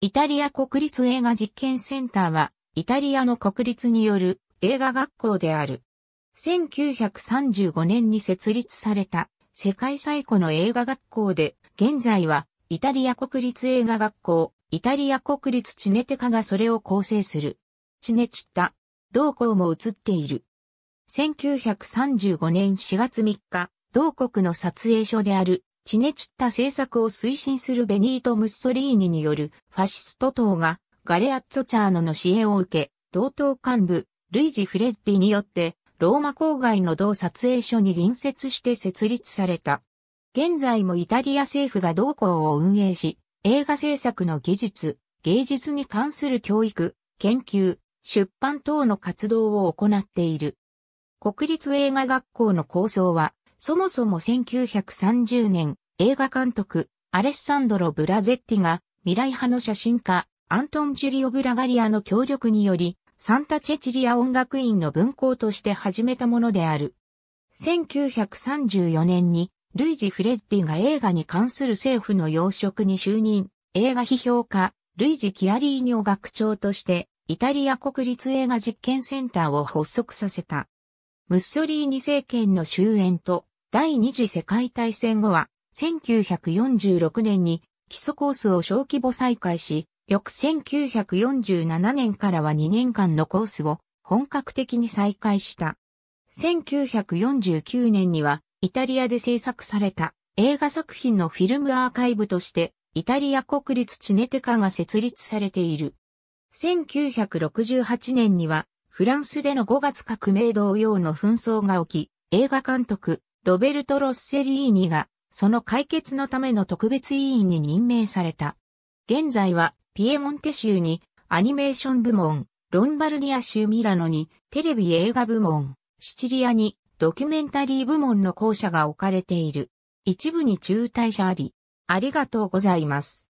イタリア国立映画実験センターは、イタリアの国立による映画学校である。1935年に設立された世界最古の映画学校で、現在はイタリア国立映画学校、イタリア国立チネテカがそれを構成する。チネチッタ、同校も映っている。1935年4月3日、同国の撮影所である血ね散った政策を推進するベニート・ムッソリーニによるファシスト党がガレアッツォチャーノの支援を受け、同党幹部、ルイジ・フレッディによってローマ郊外の同撮影所に隣接して設立された。現在もイタリア政府が同校を運営し、映画制作の技術、芸術に関する教育、研究、出版等の活動を行っている。国立映画学校の構想は、そもそも1930年、映画監督、アレッサンドロ・ブラゼッティが、未来派の写真家、アントン・ジュリオ・ブラガリアの協力により、サンタチェチリア音楽院の文校として始めたものである。1934年に、ルイジ・フレッディが映画に関する政府の要職に就任、映画批評家、ルイジ・キアリーニョ学長として、イタリア国立映画実験センターを発足させた。ムッソリーニ政権の終焉と、第二次世界大戦後は、1946年に基礎コースを小規模再開し、翌1947年からは2年間のコースを本格的に再開した。1949年にはイタリアで制作された映画作品のフィルムアーカイブとしてイタリア国立チネテカが設立されている。1968年にはフランスでの5月革命同様の紛争が起き、映画監督、ロベルト・ロッセリーニが、その解決のための特別委員に任命された。現在は、ピエモンテ州に、アニメーション部門、ロンバルディア州ミラノに、テレビ映画部門、シチリアに、ドキュメンタリー部門の校舎が置かれている。一部に中退者あり。ありがとうございます。